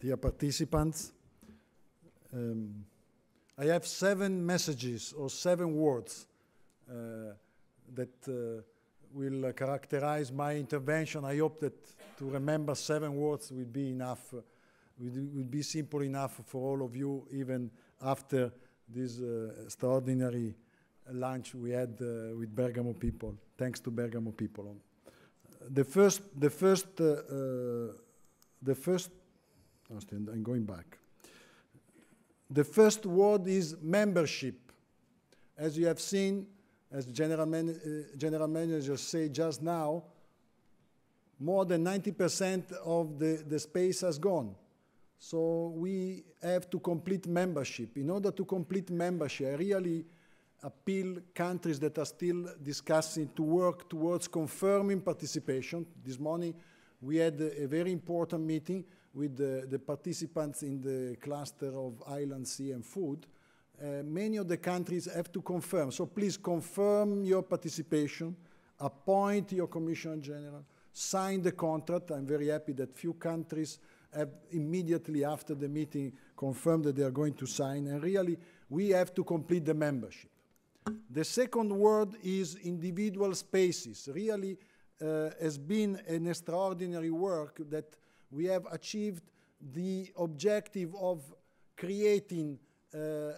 dear participants. Um, I have seven messages or seven words uh, that uh, will uh, characterize my intervention. I hope that to remember seven words will be enough, would, uh, would be simple enough for all of you, even after this uh, extraordinary lunch we had uh, with Bergamo people, thanks to Bergamo people. The first, the first, the first understand? I'm going back. The first word is membership. As you have seen, as general, man, uh, general manager said just now, more than 90% of the, the space has gone. So we have to complete membership. In order to complete membership, I really appeal countries that are still discussing to work towards confirming participation. This morning we had a, a very important meeting with the, the participants in the cluster of island, sea, and food, uh, many of the countries have to confirm. So please confirm your participation, appoint your Commissioner General, sign the contract. I'm very happy that few countries have immediately after the meeting confirmed that they are going to sign. And really, we have to complete the membership. The second word is individual spaces. Really, uh, has been an extraordinary work that we have achieved the objective of creating uh,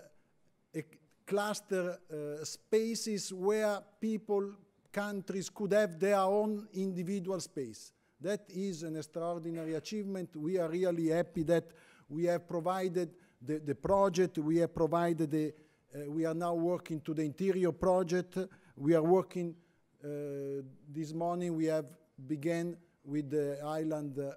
cluster uh, spaces where people, countries could have their own individual space. That is an extraordinary achievement. We are really happy that we have provided the, the project, we have provided the, uh, we are now working to the interior project. We are working uh, this morning, we have began with the island uh,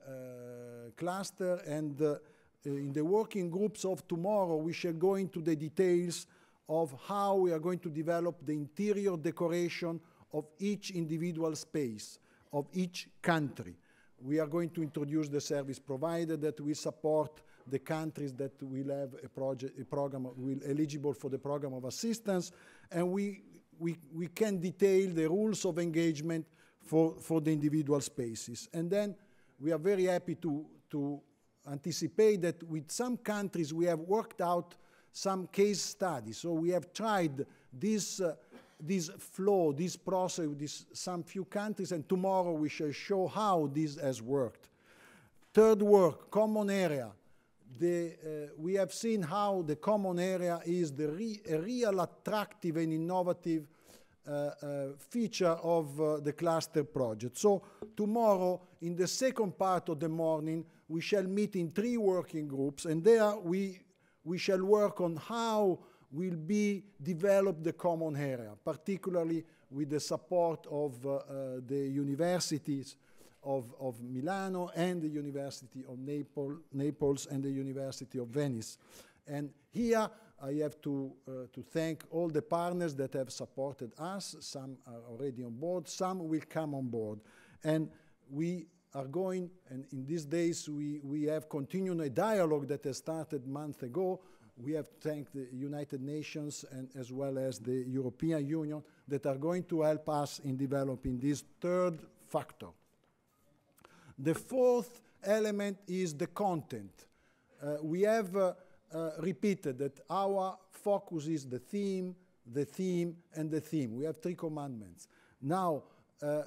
cluster and uh, in the working groups of tomorrow we shall go into the details of how we are going to develop the interior decoration of each individual space, of each country. We are going to introduce the service provider that will support the countries that will have a, project, a program, will eligible for the program of assistance, and we, we, we can detail the rules of engagement for, for the individual spaces. And then we are very happy to, to anticipate that with some countries we have worked out some case studies. So we have tried this, uh, this flow, this process with this, some few countries, and tomorrow we shall show how this has worked. Third work, common area. The, uh, we have seen how the common area is the re a real attractive and innovative uh, uh, feature of uh, the cluster project. So tomorrow, in the second part of the morning, we shall meet in three working groups, and there we, we shall work on how will be developed the common area, particularly with the support of uh, uh, the universities of, of Milano and the University of Naples, Naples and the University of Venice. And here I have to, uh, to thank all the partners that have supported us. Some are already on board, some will come on board. And we are going, and in these days we, we have continued a dialogue that has started month ago. We have thanked the United Nations and as well as the European Union that are going to help us in developing this third factor. The fourth element is the content. Uh, we have uh, uh, repeated that our focus is the theme, the theme, and the theme. We have three commandments. Now, uh, uh,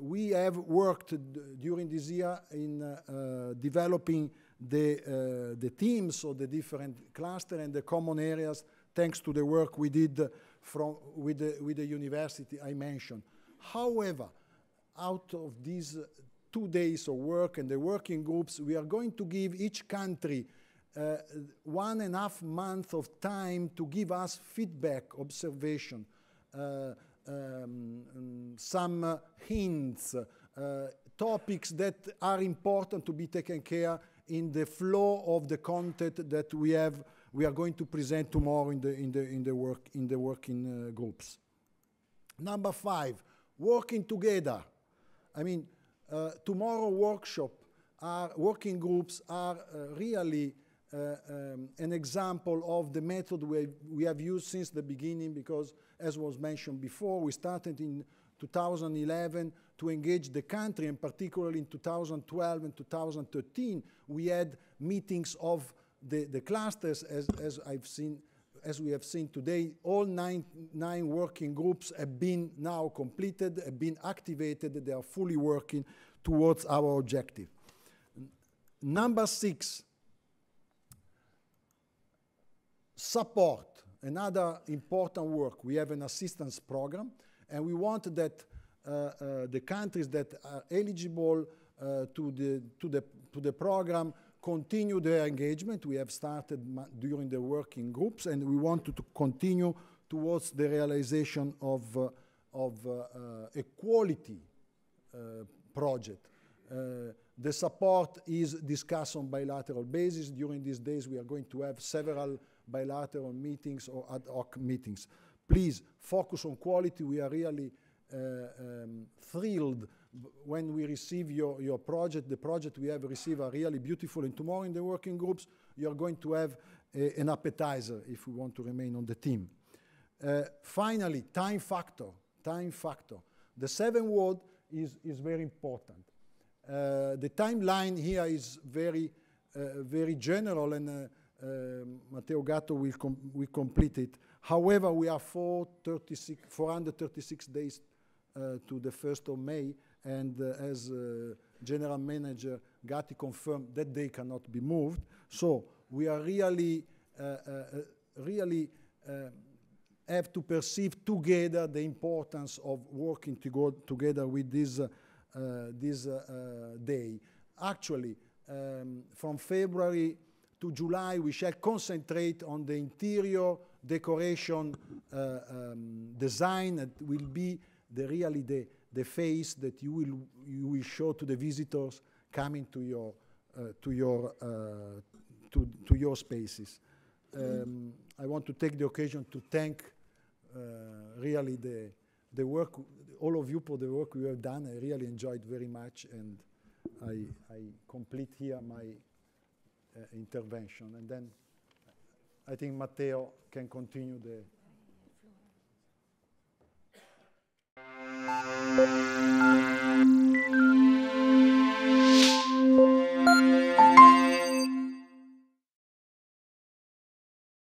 we have worked during this year in uh, uh, developing the, the themes of the different cluster and the common areas thanks to the work we did from, with, the, with the university I mentioned. However, out of these two days of work and the working groups, we are going to give each country uh, one and a half month of time to give us feedback, observation, uh, um, some uh, hints, topics that are important to be taken care in the flow of the content that we have we are going to present tomorrow in the in the in the work in the working uh, groups. Number five, working together. I mean, uh, tomorrow workshop are working groups are uh, really uh, um, an example of the method we have, we have used since the beginning because, as was mentioned before, we started in 2011 to engage the country, and particularly in 2012 and 2013, we had meetings of the, the clusters, as, as I've seen, as we have seen today. All nine, nine working groups have been now completed, have been activated, they are fully working towards our objective. Number six, Support, another important work. We have an assistance program, and we want that uh, uh, the countries that are eligible uh, to, the, to, the, to the program continue their engagement. We have started during the working groups, and we want to, to continue towards the realization of, uh, of uh, uh, equality project. the support is discussed on bilateral basis. During these days, we are going to have several bilateral meetings or ad hoc meetings. Please focus on quality. We are really uh, um, thrilled when we receive your, your project. The project we have received are really beautiful. And tomorrow in the working groups, you're going to have a, an appetizer if we want to remain on the team. Uh, finally, time factor. Time factor. The seven word is, is very important. Uh, the timeline here is very, uh, very general and uh, um, Matteo Gatto will, com will complete it. However, we are 436, 436 days uh, to the 1st of May, and uh, as uh, General Manager Gatti confirmed, that day cannot be moved. So we are really, really have to perceive together the importance of working to together with this, uh, uh, this uh, day. Actually, um, from February to July, we shall concentrate on the interior decoration uh, um, design that will be the really the, the face that you will, you will show to the visitors coming to your, uh, to your, uh, to, to your spaces. Um, I want to take the occasion to thank uh, really the, the work, all of you for the work you have done. I really enjoyed very much and I, I complete here my uh, intervention. And then I think Matteo can continue the.